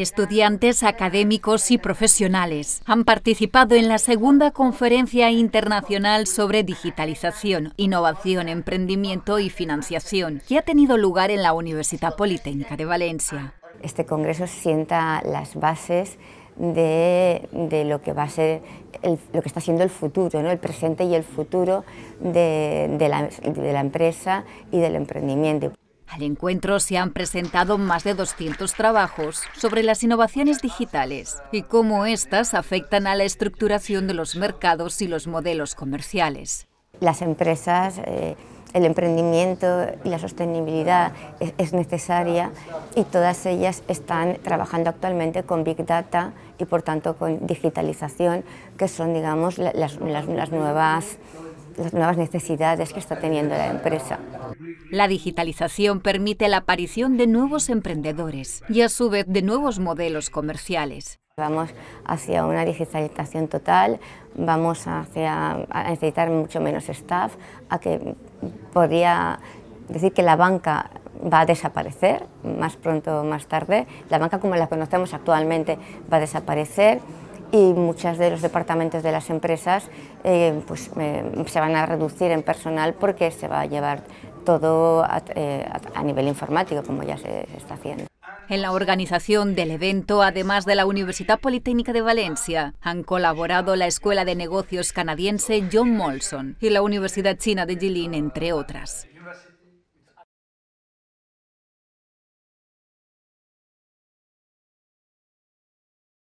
Estudiantes, académicos y profesionales han participado en la segunda conferencia internacional sobre digitalización, innovación, emprendimiento y financiación, que ha tenido lugar en la Universidad Politécnica de Valencia. Este congreso sienta las bases de, lo que va a ser lo que está siendo el futuro, el presente y el futuro de la empresa y del emprendimiento. Al encuentro se han presentado más de 200 trabajos sobre las innovaciones digitales y cómo éstas afectan a la estructuración de los mercados y los modelos comerciales. Las empresas, eh, el emprendimiento y la sostenibilidad es, necesaria y todas ellas están trabajando actualmente con Big Data y por tanto con digitalización, que son digamos las, las nuevas las nuevas necesidades que está teniendo la empresa. La digitalización permite la aparición de nuevos emprendedores y a su vez de nuevos modelos comerciales. Vamos hacia una digitalización total, vamos hacia, a necesitar mucho menos staff, a que podría decir que la banca va a desaparecer, más pronto o más tarde, la banca como la conocemos actualmente va a desaparecer y muchas de los departamentos de las empresas eh, pues, eh, se van a reducir en personal porque se va a llevar todo a, eh, nivel informático, como ya se está haciendo. En la organización del evento, además de la Universidad Politécnica de Valencia, han colaborado la Escuela de Negocios canadiense John Molson y la Universidad China de Jilin, entre otras.